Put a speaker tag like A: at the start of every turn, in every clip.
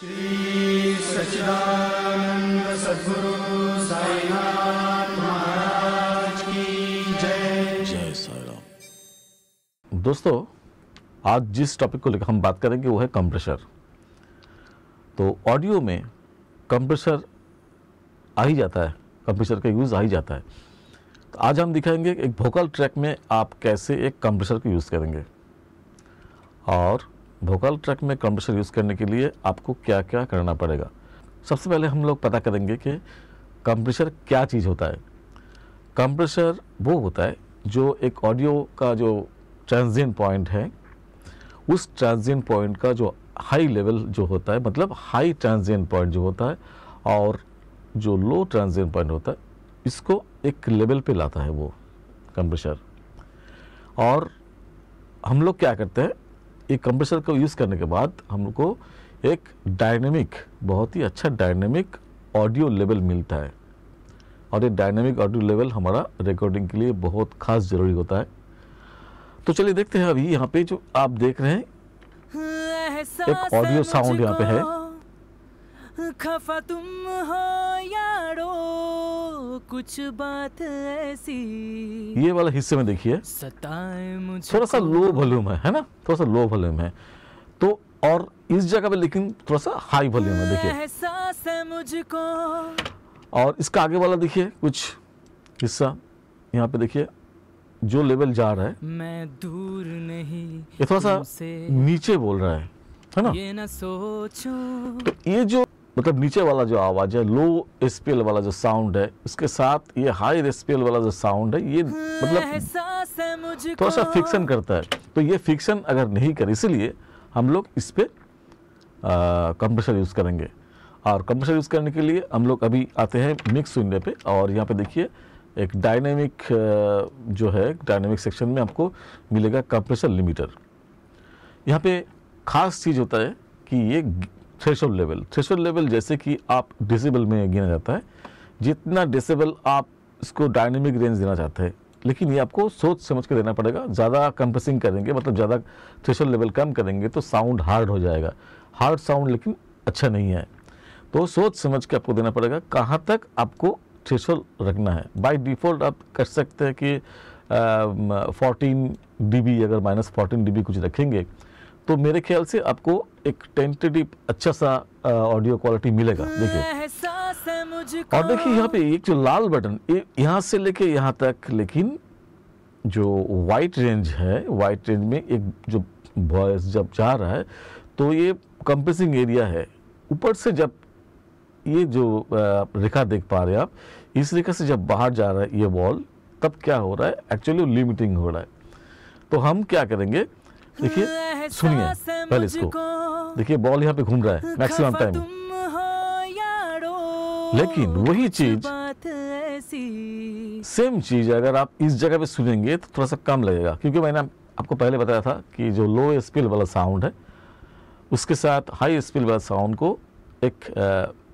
A: श्री सचिदानंद सदगुरु साईनाथ महाराज की जय जय दोस्तों आज जिस टॉपिक को लेकर हम बात करेंगे वो है कंप्रेसर तो ऑडियो में कंप्रेसर आ ही जाता है कंप्रेसर का यूज़ आ ही जाता है तो आज हम दिखाएंगे एक वोकल ट्रैक में आप कैसे एक कंप्रेसर का यूज़ करेंगे और भोकाल ट्रक में कंप्रेसर यूज़ करने के लिए आपको क्या क्या करना पड़ेगा सबसे पहले हम लोग पता करेंगे कि कंप्रेसर क्या चीज़ होता है कंप्रेसर वो होता है जो एक ऑडियो का जो ट्रांजिन पॉइंट है उस ट्रांजिन पॉइंट का जो हाई लेवल जो होता है मतलब हाई ट्रांजिन पॉइंट जो होता है और जो लो ट्रांजिन पॉइंट होता है इसको एक लेवल पे लाता है वो कंप्रेसर और हम लोग क्या करते हैं ये कंप्रेसर को यूज़ करने के बाद हमको एक डायनेमिक बहुत ही अच्छा डायनेमिक ऑडियो लेवल मिलता है और ये डायनेमिक ऑडियो लेवल हमारा रिकॉर्डिंग के लिए बहुत खास ज़रूरी होता है तो चलिए देखते हैं अभी यहाँ पे जो आप देख रहे हैं
B: एक ऑडियो साउंड यहाँ पे है खफा तुम हो यारो कुछ बात ऐसी
A: ये वाला हिस्से में देखिए सताए मुझे थोड़ा सा लो तो। वॉल्यूम है है ना थोड़ा सा लो वॉल्यूम है तो और इस जगह पे लेकिन थोड़ा सा हाई वॉल्यूम है
B: देखिए मुझको
A: और इसका आगे वाला देखिए कुछ हिस्सा यहाँ पे देखिए जो लेवल जा रहा है मैं
B: दूर नहीं ये थोड़ा सा नीचे
A: बोल रहा है है ना
B: ये ना सोचो
A: तो ये जो मतलब नीचे वाला जो आवाज़ है लो एस वाला जो साउंड है उसके साथ ये हाई एस वाला जो साउंड है ये मतलब
B: थोड़ा सा फिक्सन
A: करता है तो ये फिक्सन अगर नहीं करे इसलिए हम लोग इस पर कंप्रेसर यूज़ करेंगे और कंप्रेसर यूज़ करने के लिए हम लोग अभी आते हैं मिक्स विंडो पे और यहाँ पे देखिए एक डायनेमिक जो है डायनेमिक सेक्शन में आपको मिलेगा कंप्रेसर लिमिटर यहाँ पे खास चीज़ होता है कि ये थ्रेशोल्ड लेवल थ्रेशोल्ड लेवल जैसे कि आप डिसेबल में गिना जाता है जितना डिसेबल आप इसको डायनेमिक रेंज देना चाहते हैं लेकिन ये आपको सोच समझ के देना पड़ेगा ज़्यादा कंप्रेसिंग करेंगे मतलब ज़्यादा थ्रेशोल्ड लेवल कम करेंगे तो साउंड हार्ड हो जाएगा हार्ड साउंड लेकिन अच्छा नहीं है तो सोच समझ के आपको देना पड़ेगा कहाँ तक आपको थ्रेशोल्ड रखना है बाय डिफ़ॉल्ट आप कर सकते हैं कि फोर्टीन डी अगर माइनस फोर्टीन डी कुछ रखेंगे तो मेरे ख्याल से आपको एक टेंटेटिव अच्छा सा ऑडियो क्वालिटी मिलेगा
B: देखिए और
A: देखिए यहाँ पे एक जो लाल बटन यहाँ से लेके यहाँ तक लेकिन जो वाइट रेंज है वाइट रेंज में एक जो वॉयस जब जा रहा है तो ये कंप्रेसिंग एरिया है ऊपर से जब ये जो रेखा देख पा रहे हैं आप इस रेखा से जब बाहर जा रहा है ये वॉल तब क्या हो रहा है एक्चुअली लिमिटिंग हो रहा है तो हम क्या करेंगे देखिए सुनिए पहले इसको देखिए बॉल यहाँ पे घूम रहा है मैक्सिमम टाइम लेकिन वही चीज सेम चीज अगर आप इस जगह पे सुनेंगे तो थोड़ा सा कम लगेगा क्योंकि मैंने आपको पहले बताया था कि जो लो स्पिल वाला साउंड है उसके साथ हाई स्पिल वाला साउंड को एक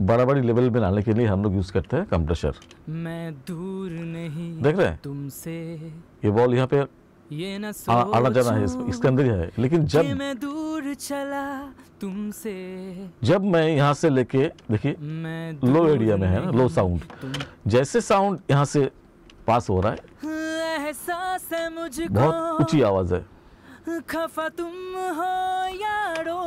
A: बड़ा बड़ी लेवल में लाने के लिए हम लोग यूज करते हैं कंप्रेशर
B: मैं दूर
A: नहीं देख रहे हैं तुमसे ये बॉल यहाँ पे ये न आना जाना है इसके अंदर ही है लेकिन जब मैं दूर चला तुमसे जब मैं यहाँ से लेके देखिए लो एरिया में है ना लो साउंड जैसे साउंड यहाँ से पास हो रहा है
B: एहसास है मुझे बहुत ऊंची आवाज है खफा तुम हो यारो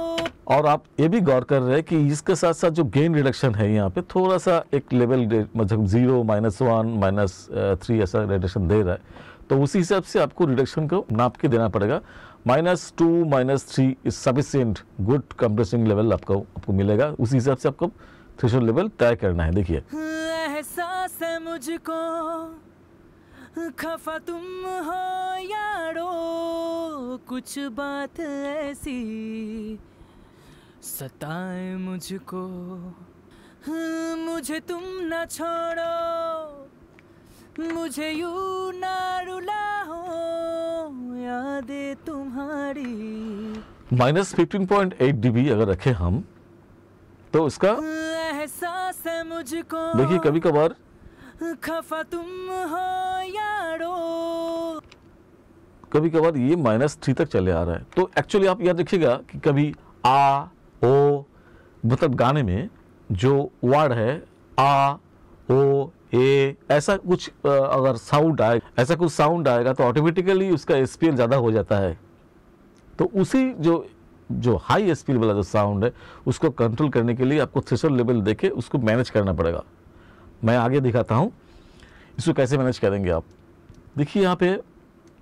A: और आप ये भी गौर कर रहे हैं कि इसके साथ साथ जो गेन रिडक्शन है यहाँ पे थोड़ा सा एक लेवल मतलब zero minus one minus three ऐसा रिडक्शन दे रहा है तो उसी हिसाब से आपको रिडक्शन को नाप के देना पड़ेगा minus two minus three is sufficient good compressing level आपको आपको मिलेगा उसी हिसाब से आपको थ्रेशोल्ड लेवल तय करना है देखिए
B: एहसास है मुझको खफा तुम हो यारो कुछ बात ऐसी सताए मुझको मुझे तुम ना छोड़ो मुझे यू ना रुलाओ
A: यादें तुम्हारी minus fifteen point eight dB अगर रखे हम तो उसका
B: एहसास है मुझको देखिए कभी कभार खफा तुम हो यारो
A: कभी कभार ये माइनस थ्री तक चले आ रहा है तो एक्चुअली आप याद रखिएगा कि कभी आ ओ मतलब गाने में जो वर्ड है आ ओ ए ऐसा कुछ अगर साउंड आए ऐसा कुछ साउंड आएगा तो ऑटोमेटिकली उसका एस ज़्यादा हो जाता है तो उसी जो जो हाई एस वाला जो साउंड है उसको कंट्रोल करने के लिए आपको थ्रेशर लेवल देके उसको मैनेज करना पड़ेगा मैं आगे दिखाता हूँ इसको कैसे मैनेज करेंगे आप देखिए यहाँ पे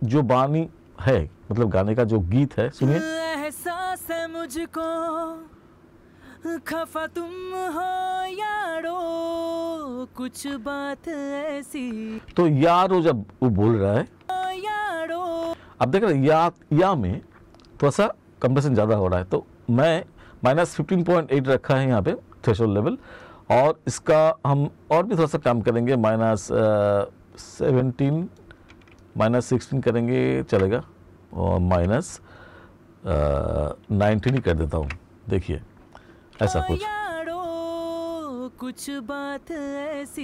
A: जो बानी है मतलब गाने का जो गीत है सुनिए
B: एहसास है मुझको खफा तुम हो यारो कुछ बात ऐसी
A: तो यारो जब वो बोल रहा
B: है यारो
A: अब देख रहे या या में थोड़ा सा कंप्रेशन ज़्यादा हो रहा है तो मैं माइनस फिफ्टीन पॉइंट एट रखा है यहाँ पे थ्रेश लेवल और इसका हम और भी थोड़ा सा काम करेंगे माइनस सेवनटीन माइनस सिक्सटीन करेंगे चलेगा और माइनस नाइनटीन ही कर देता हूँ देखिए ऐसा कुछ
B: कुछ बात ऐसी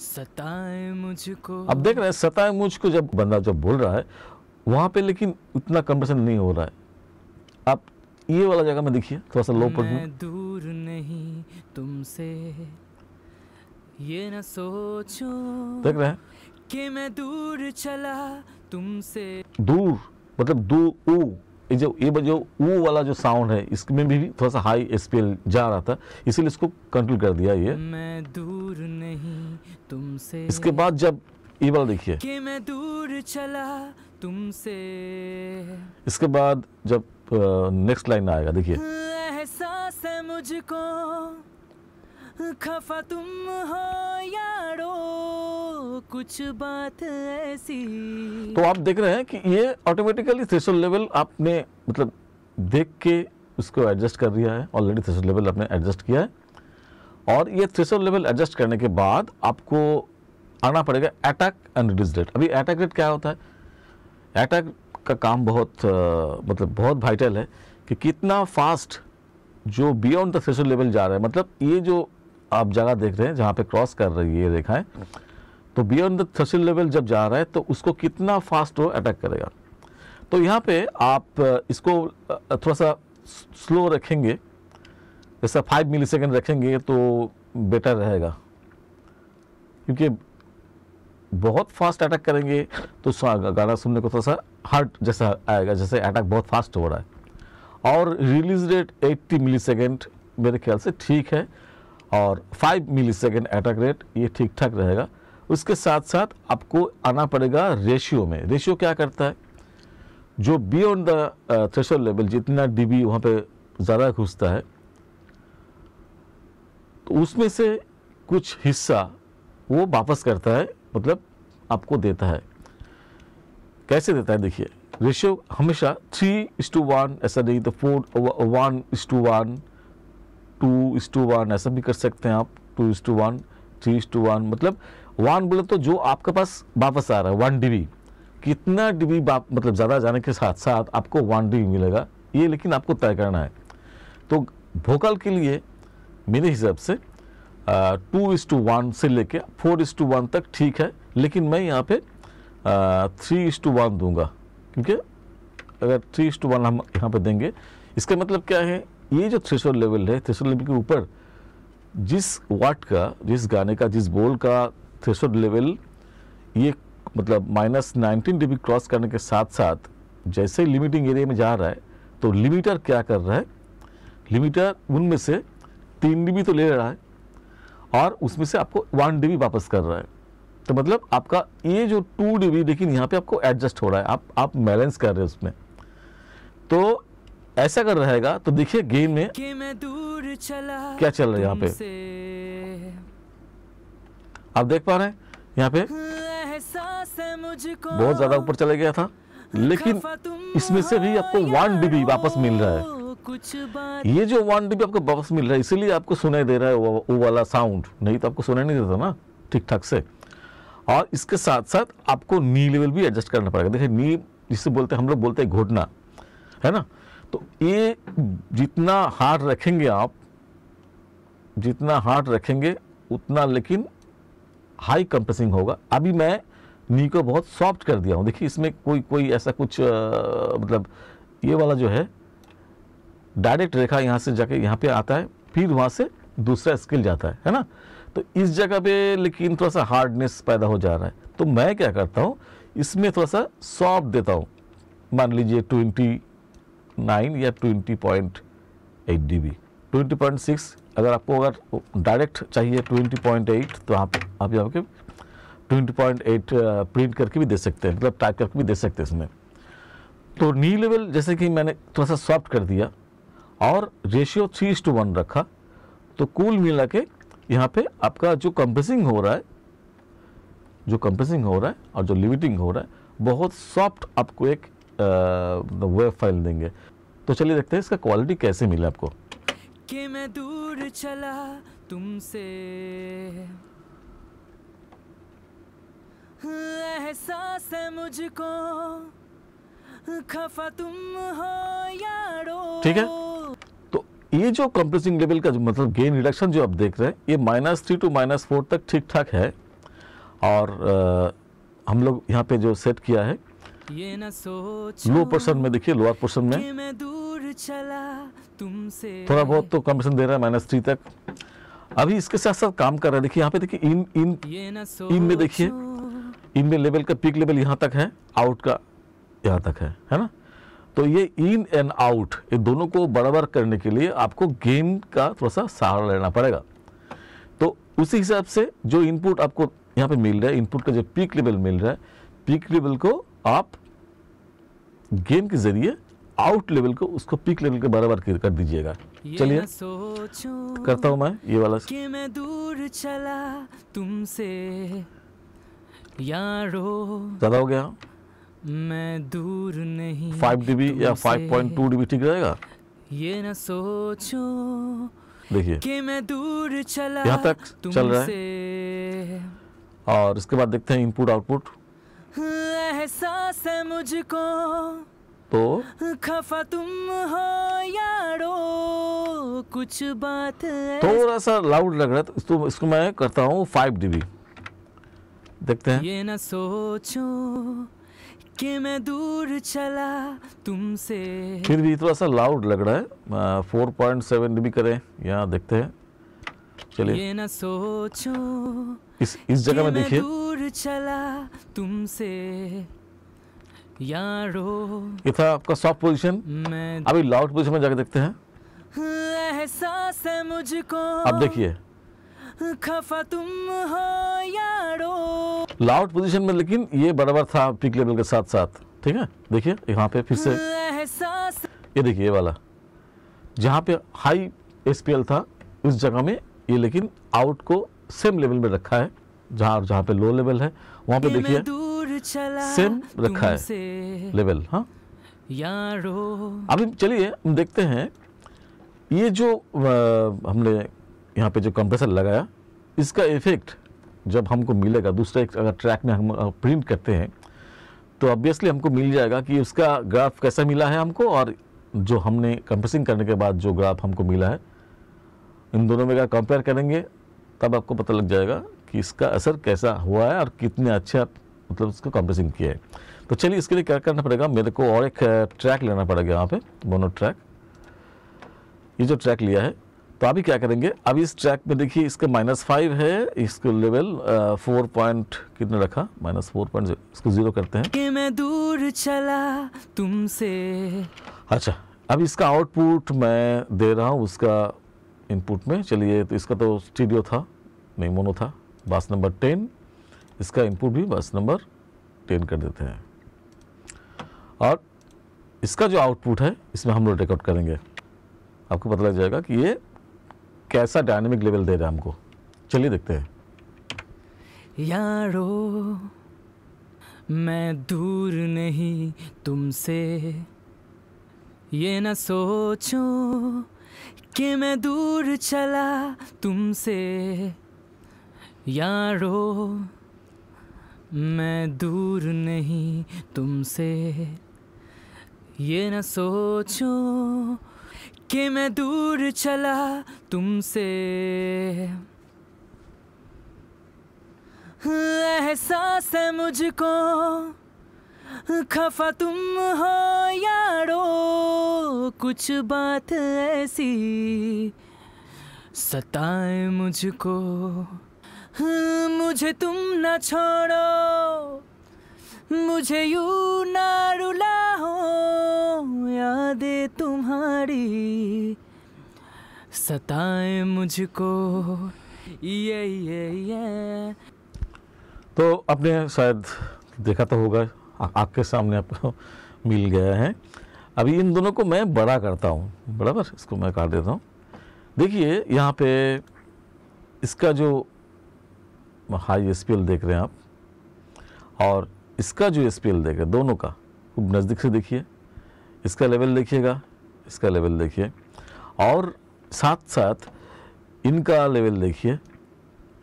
B: सताए मुझको अब देख रहे हैं
A: सताए मुझको जब बंदा जब बोल रहा है वहां पे लेकिन उतना कंप्रेशन नहीं हो रहा है आप ये वाला जगह में देखिए थोड़ा सा लो पर
B: दूर नहीं तुमसे ये ना सोचो देख रहे हैं कि मैं दूर चला तुमसे
A: दूर मतलब दू ऊ जो ये जो वो वाला जो साउंड है इसमें भी थोड़ा सा हाई एस जा रहा था इसीलिए इसको कंट्रोल कर दिया ये मैं दूर
B: नहीं तुमसे इसके
A: बाद जब ये वाला देखिए
B: कि मैं दूर चला तुमसे
A: इसके बाद जब नेक्स्ट लाइन आएगा देखिए
B: एहसास है मुझको खफा तुम हो यारो कुछ बात ऐसी तो आप
A: देख रहे हैं कि ये ऑटोमेटिकली थ्रेशोल्ड लेवल आपने मतलब देख के उसको एडजस्ट कर दिया है ऑलरेडी थ्रेशोल्ड लेवल आपने एडजस्ट किया है और ये थ्रेशल लेवल एडजस्ट करने के बाद आपको आना पड़ेगा अटैक एंड रिड्यूस रेट अभी अटैक रेट क्या होता है अटैक का काम बहुत मतलब बहुत वाइटल है कि कितना फास्ट जो बियॉन्ड द थ्रेशोल्ड लेवल जा रहा है मतलब ये जो आप जगह देख रहे हैं जहाँ पे क्रॉस कर रही है ये रेखाएं तो बियॉन्ड द थ्रसिल लेवल जब जा रहा है तो उसको कितना फास्ट वो अटैक करेगा तो यहाँ पे आप इसको थोड़ा सा स्लो रखेंगे जैसा फाइव मिली सेकेंड रखेंगे तो बेटर रहेगा क्योंकि बहुत फास्ट अटैक करेंगे तो गाना सुनने को थोड़ा सा हार्ट जैसा आएगा जैसे अटैक बहुत फास्ट हो रहा है और रिलीज रेट 80 मिली सेकेंड मेरे ख्याल से ठीक है और 5 मिली सेकेंड अटैक रेट ये ठीक ठाक रहेगा उसके साथ साथ आपको आना पड़ेगा रेशियो में रेशियो क्या करता है जो बियॉन्ड द थ्रेशर लेवल जितना डीबी वहाँ पे ज़्यादा घुसता है तो उसमें से कुछ हिस्सा वो वापस करता है मतलब आपको देता है कैसे देता है देखिए रेशियो हमेशा थ्री इस टू वन ऐसा नहीं तो four one is to one two is to one ऐसा भी कर सकते हैं आप two is to one three is to one मतलब वन बोले तो जो आपके पास वापस आ रहा है वन डीबी कितना डी मतलब ज़्यादा जाने के साथ साथ आपको वन डीबी मिलेगा ये लेकिन आपको तय करना है तो भोकल के लिए मेरे हिसाब से टू इस टू वन से लेके फोर इज टू वन तक ठीक है लेकिन मैं यहाँ पे थ्री इज टू वन दूंगा क्योंकि अगर थ्री इज टू वन हम यहाँ पे देंगे इसका मतलब क्या है ये जो थ्रेशर लेवल है थ्रेशर लेवल के ऊपर जिस वाट का जिस गाने का जिस बोल का थ्रेसोड लेवल ये मतलब माइनस नाइनटीन डिग्री क्रॉस करने के साथ साथ जैसे ही लिमिटिंग एरिया में जा रहा है तो लिमिटर क्या कर रहा है लिमिटर उनमें से तीन डी तो ले रहा है और उसमें से आपको वन डी वापस कर रहा है तो मतलब आपका ये जो टू डी लेकिन यहाँ पे आपको एडजस्ट हो रहा है आप आप बैलेंस कर रहे हैं उसमें तो ऐसा कर रहेगा तो देखिए गेम में क्या चल रहा है यहाँ पे आप देख पा रहे हैं यहाँ पे
B: बहुत ज्यादा ऊपर
A: चला गया था लेकिन इसमें से भी आपको वन डीबी वापस मिल रहा है ये जो वन डीबी आपको वापस मिल रहा है इसीलिए आपको सुनाई दे रहा है वो, वाला साउंड नहीं तो आपको सुनाई नहीं देता ना ठीक ठाक से और इसके साथ साथ आपको नी लेवल भी एडजस्ट करना पड़ेगा देखिए नी जिसे बोलते हैं हम लोग बोलते हैं घोटना है ना तो ये जितना हार्ड रखेंगे आप जितना हार्ड रखेंगे उतना लेकिन हाई कंप्रेसिंग होगा अभी मैं नी को बहुत सॉफ्ट कर दिया हूँ देखिए इसमें कोई कोई ऐसा कुछ आ, मतलब ये वाला जो है डायरेक्ट रेखा यहाँ से जाके यहाँ पे आता है फिर वहाँ से दूसरा स्किल जाता है है ना तो इस जगह पे लेकिन थोड़ा सा हार्डनेस पैदा हो जा रहा है तो मैं क्या करता हूँ इसमें थोड़ा सा सॉफ्ट देता हूँ मान लीजिए ट्वेंटी नाइन या twenty point eight D B twenty point six अगर आपको अगर डायरेक्ट चाहिए 20.8 तो आप आप यहाँ के 20.8 प्रिंट करके भी दे सकते हैं मतलब टाइप करके भी दे सकते हैं इसमें तो नी लेवल जैसे कि मैंने थोड़ा सा सॉफ्ट कर दिया और रेशियो थ्री टू वन रखा तो कूल मिला के यहाँ पे आपका जो कंप्रेसिंग हो रहा है जो कंप्रेसिंग हो रहा है और जो लिमिटिंग हो रहा है बहुत सॉफ्ट आपको एक वेब फाइल देंगे तो चलिए देखते हैं इसका क्वालिटी कैसे मिला आपको
B: कि मैं दूर चला तुमसे एहसास है मुझको खफा तुम हो
A: यारो ठीक है तो ये जो कंप्रेसिंग लेवल का जो मतलब गेन रिडक्शन जो आप देख रहे हैं ये minus three two minus four तक ठीक ठाक है और आ, हम लोग यहाँ पे जो सेट किया है लो पोर्सन में देखिए लोअर पोर्सन में
B: चला तुमसे थोड़ा बहुत
A: तो कमीशन दे रहा है माइनस थ्री तक अभी इसके साथ साथ काम कर रहा है देखिए यहाँ पे देखिए इन इन इन में देखिए इन में लेवल का पीक लेवल यहाँ तक है आउट का यहाँ तक है है ना तो ये इन एंड आउट ये दोनों को बराबर करने के लिए आपको गेम का थोड़ा सा सहारा लेना पड़ेगा तो उसी हिसाब से जो इनपुट आपको यहाँ पे मिल रहा है इनपुट का जो पीक लेवल मिल रहा है पीक लेवल को आप गेम के जरिए आउट लेवल को उसको पीक लेवल के बराबर कर दीजिएगा चलिए
B: करता हूँ मैं ये वाला कि मैं दूर चला तुमसे यारो
A: ज़्यादा हो गया मैं दूर नहीं फाइव डीबी या फाइव पॉइंट टू डीबी ठीक रहेगा
B: ये न सोचो देखिए कि मैं दूर चला यहाँ तक चल रहा है
A: और इसके बाद देखते हैं इनपुट आउटपुट
B: एहसास है मुझको तो खफा तुम हो यारो कुछ बात थोड़ा
A: सा लाउड लग रहा है तो इसको, मैं करता हूँ फाइव डीबी देखते हैं
B: ये ना सोचो कि मैं दूर चला तुमसे फिर
A: भी थोड़ा सा लाउड लग रहा है फोर पॉइंट सेवन डीबी करें यहाँ देखते हैं चलिए
B: ये ना सोचो
A: इस इस जगह में देखिए
B: दूर चला तुमसे यारो
A: ये था आपका सॉफ्ट पोजीशन अभी लाउड पोजीशन में जाके देखते हैं
B: एहसास है मुझको अब देखिए खफा तुम हो यारो
A: लाउड पोजीशन में लेकिन ये बराबर था पिक लेवल के साथ साथ ठीक है देखिए यहाँ पे फिर से
B: एहसास
A: ये देखिए ये वाला जहाँ पे हाई एस था उस जगह में ये लेकिन आउट को सेम लेवल में रखा है जहाँ जहाँ पे लो लेवल है वहाँ पे देखिए सेम रखा है लेवल हाँ अभी चलिए हम देखते हैं ये जो हमने यहाँ पे जो कंप्रेसर लगाया इसका इफेक्ट जब हमको मिलेगा दूसरा एक अगर ट्रैक में हम प्रिंट करते हैं तो ऑब्वियसली हमको मिल जाएगा कि उसका ग्राफ कैसा मिला है हमको और जो हमने कंप्रेसिंग करने के बाद जो ग्राफ हमको मिला है इन दोनों में अगर कंपेयर करेंगे तब आपको पता लग जाएगा कि इसका असर कैसा हुआ है और कितने अच्छा मतलब उसको कंप्रेसिंग किया है तो चलिए इसके लिए क्या करना पड़ेगा मेरे को और एक ट्रैक लेना पड़ेगा यहाँ पे मोनो ट्रैक ये जो ट्रैक लिया है तो अभी क्या करेंगे अभी इस ट्रैक में देखिए इसका माइनस फाइव है इसको लेवल फोर पॉइंट कितने रखा माइनस फोर पॉइंट इसको जीरो करते हैं
B: कि मैं दूर चला तुमसे
A: अच्छा अब इसका आउटपुट मैं दे रहा हूँ उसका इनपुट में चलिए तो इसका तो स्टीडियो था नहीं मोनो था बास नंबर टेन इसका इनपुट भी बस नंबर टेन कर देते हैं और इसका जो आउटपुट है इसमें हम लोग रिकॉर्ड करेंगे आपको पता लग जाएगा कि ये कैसा डायनेमिक लेवल दे रहा है हमको चलिए देखते हैं
B: यारो मैं दूर नहीं तुमसे ये न सोचो कि मैं दूर चला तुमसे यारो मैं दूर नहीं तुमसे ये न सोचो कि मैं दूर चला तुमसे एहसास है मुझको खफा तुम हो यारो कुछ बात ऐसी सताए मुझको मुझे तुम न छोड़ो मुझे यू न रुलाओ यादें तुम्हारी सताए मुझको ये ये ये
A: तो आपने शायद देखा तो होगा आपके सामने आपको मिल गया है अभी इन दोनों को मैं बड़ा करता हूँ बराबर इसको मैं काट देता हूँ देखिए यहाँ पे इसका जो हाई एस देख रहे हैं आप और इसका जो एस देख रहे हैं दोनों का खूब नज़दीक से देखिए इसका लेवल देखिएगा इसका लेवल देखिए और साथ साथ इनका लेवल देखिए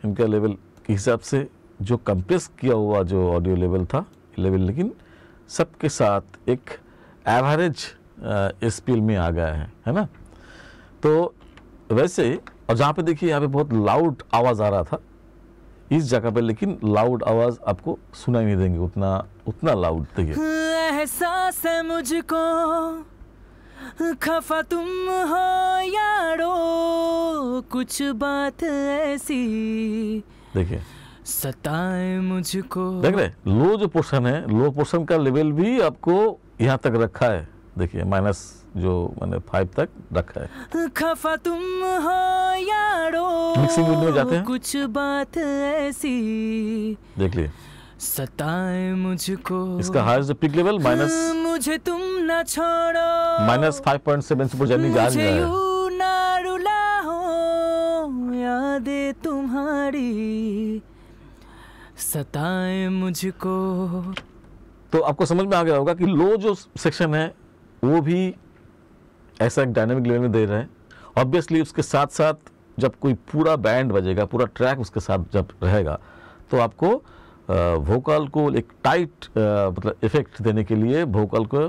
A: इनका लेवल के हिसाब से जो कंप्रेस किया हुआ जो ऑडियो लेवल था लेवल लेकिन सबके साथ एक एवरेज एस में आ गया है है ना तो वैसे और जहाँ पे देखिए यहाँ पे बहुत लाउड आवाज़ आ रहा था इस जगह पर लेकिन लाउड आवाज आपको सुनाई नहीं देंगे उतना उतना लाउड देखिए
B: एहसास है मुझको खफा तुम हो यारो कुछ बात ऐसी
A: देखिए सताए मुझको देख रहे लो जो पोर्शन है लो पोर्शन का लेवल भी आपको यहाँ तक रखा है देखिए माइनस जो मैंने फाइव तक रखा है
B: खफा तुम हो यारो मिक्सिंग में जाते हैं कुछ बात ऐसी देख लिए सताए मुझको इसका
A: हायर पिक लेवल माइनस
B: मुझे तुम ना छोड़ो
A: minus five point seven super journey जा रही है
B: यादें तुम्हारी
A: सताए मुझको तो आपको समझ में आ गया होगा कि लो जो सेक्शन है वो भी ऐसा एक डायनेमिक लेवल में दे रहे हैं ऑब्वियसली उसके साथ साथ जब कोई पूरा बैंड बजेगा पूरा ट्रैक उसके साथ जब रहेगा तो आपको वोकल को एक टाइट मतलब इफेक्ट देने के लिए वोकल को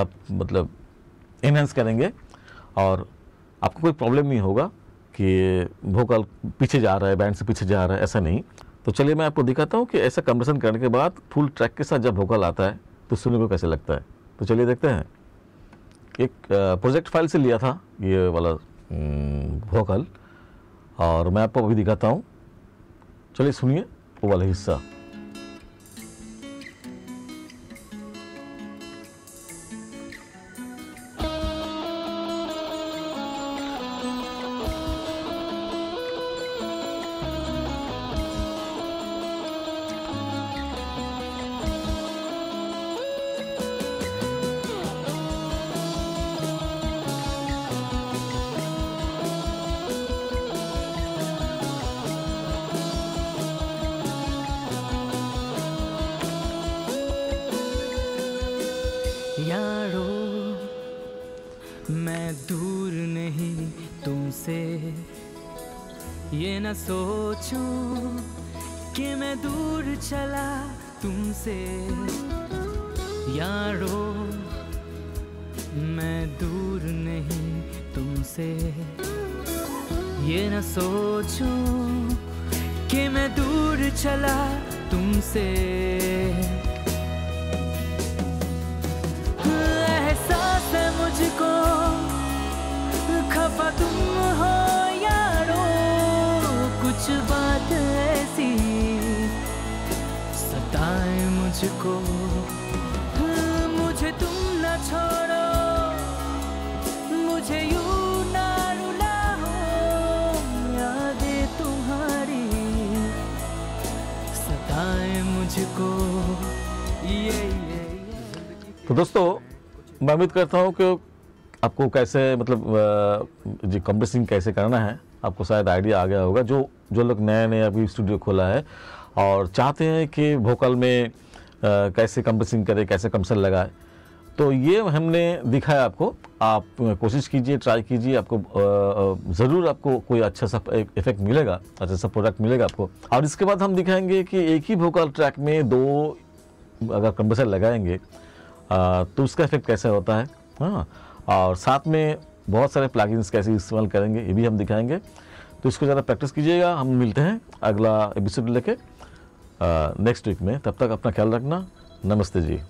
A: आप मतलब इन्हेंस करेंगे और आपको कोई प्रॉब्लम नहीं होगा कि वोकल पीछे जा रहा है बैंड से पीछे जा रहा है ऐसा नहीं तो चलिए मैं आपको दिखाता हूँ कि ऐसा कंप्रेशन करने के बाद फुल ट्रैक के साथ जब वोकल आता है तो सुनने को कैसे लगता है तो चलिए देखते हैं एक प्रोजेक्ट फाइल से लिया था ये वाला भोकल और मैं आपको अभी दिखाता हूँ चलिए सुनिए वो वाला हिस्सा
B: पूछूं कि मैं दूर चला तुमसे यारो मैं दूर नहीं तुमसे ये न सोचूं कि मैं दूर चला तुमसे एहसास है मुझको खफा तुम हो मुझको हाँ, मुझे तुम न छोड़ो मुझे ना यादें तुम्हारी सताए मुझको ये, ये, ये
A: तो दोस्तों मैं उम्मीद करता हूँ कि आपको कैसे मतलब जी कंप्रेसिंग कैसे करना है आपको शायद आइडिया आ गया होगा जो जो लोग नया नया अभी स्टूडियो खोला है और चाहते हैं कि वोकल में कैसे कंपनसिंग करे कैसे कंपसर लगाए तो ये हमने दिखाया आपको आप कोशिश कीजिए ट्राई कीजिए आपको ज़रूर आपको कोई अच्छा सा इफेक्ट मिलेगा अच्छा सा प्रोडक्ट मिलेगा आपको और इसके बाद हम दिखाएंगे कि एक ही वोकल ट्रैक में दो अगर कंप्रेसर लगाएंगे आ, तो उसका इफेक्ट कैसे होता है हाँ और साथ में बहुत सारे प्लागिंग्स कैसे इस्तेमाल करेंगे ये भी हम दिखाएंगे तो इसको ज़्यादा प्रैक्टिस कीजिएगा हम मिलते हैं अगला एपिसोड लेके नेक्स्ट वीक में तब तक अपना ख्याल रखना नमस्ते जी